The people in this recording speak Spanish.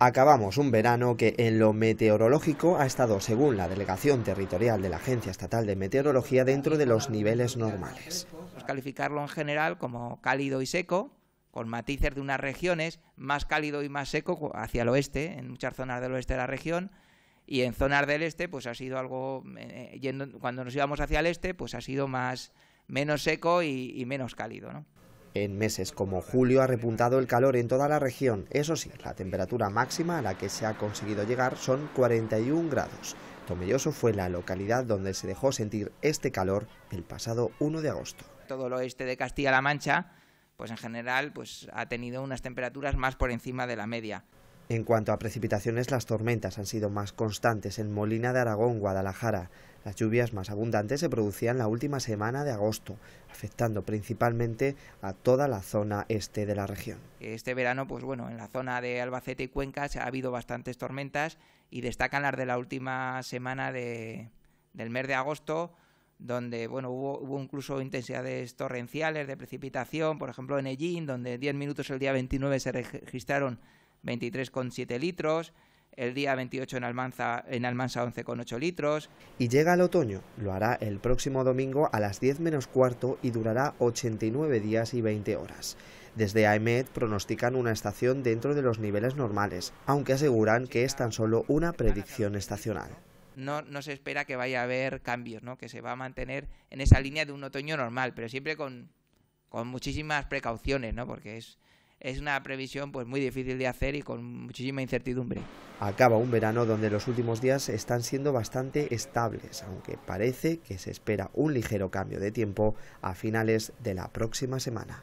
Acabamos un verano que en lo meteorológico ha estado, según la delegación territorial de la Agencia Estatal de Meteorología, dentro de los niveles normales. Calificarlo en general como cálido y seco, con matices de unas regiones, más cálido y más seco hacia el oeste, en muchas zonas del oeste de la región, y en zonas del este, pues ha sido algo, eh, cuando nos íbamos hacia el este, pues ha sido más menos seco y, y menos cálido. ¿no? En meses como julio ha repuntado el calor en toda la región. Eso sí, la temperatura máxima a la que se ha conseguido llegar son 41 grados. Tomelloso fue la localidad donde se dejó sentir este calor el pasado 1 de agosto. Todo el oeste de Castilla-La Mancha, pues en general, pues ha tenido unas temperaturas más por encima de la media. En cuanto a precipitaciones, las tormentas han sido más constantes en Molina de Aragón, Guadalajara. Las lluvias más abundantes se producían la última semana de agosto, afectando principalmente a toda la zona este de la región. Este verano, pues bueno, en la zona de Albacete y Cuenca ha habido bastantes tormentas y destacan las de la última semana de, del mes de agosto, donde bueno, hubo, incluso intensidades torrenciales de precipitación, por ejemplo en Ellín, donde 10 minutos el día 29 se registraron 23,7 litros, el día 28 en Almanza, en con 11,8 litros. Y llega el otoño, lo hará el próximo domingo a las 10 menos cuarto y durará 89 días y 20 horas. Desde AEMED pronostican una estación dentro de los niveles normales, aunque aseguran que es tan solo una predicción estacional. No, se espera que vaya a haber cambios, ¿no? que se va a mantener en esa línea de un otoño normal, pero siempre con, con muchísimas precauciones, ¿no? porque es, es una previsión pues muy difícil de hacer y con muchísima incertidumbre. Acaba un verano donde los últimos días están siendo bastante estables, aunque parece que se espera un ligero cambio de tiempo a finales de la próxima semana.